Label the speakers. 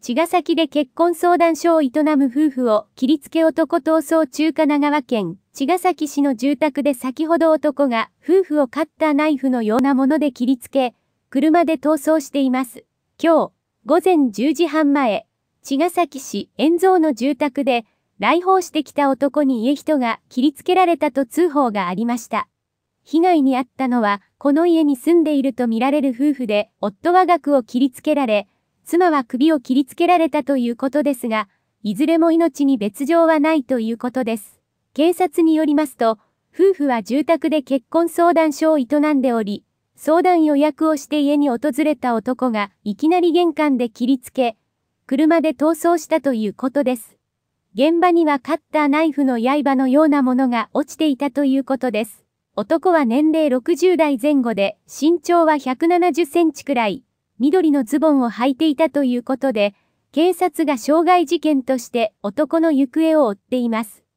Speaker 1: 茅ヶ崎で結婚相談所を営む夫婦を切りつけ男逃走中神奈川県茅ヶ崎市の住宅で先ほど男が夫婦をカッターナイフのようなもので切りつけ、車で逃走しています。今日、午前10時半前、茅ヶ崎市円蔵の住宅で来訪してきた男に家人が切りつけられたと通報がありました。被害に遭ったのは、この家に住んでいるとみられる夫婦で、夫は額を切りつけられ、妻は首を切りつけられたということですが、いずれも命に別状はないということです。警察によりますと、夫婦は住宅で結婚相談所を営んでおり、相談予約をして家に訪れた男がいきなり玄関で切りつけ、車で逃走したということです。現場にはカッターナイフの刃のようなものが落ちていたということです。男は年齢60代前後で身長は170センチくらい、緑のズボンを履いていたということで、警察が傷害事件として男の行方を追っています。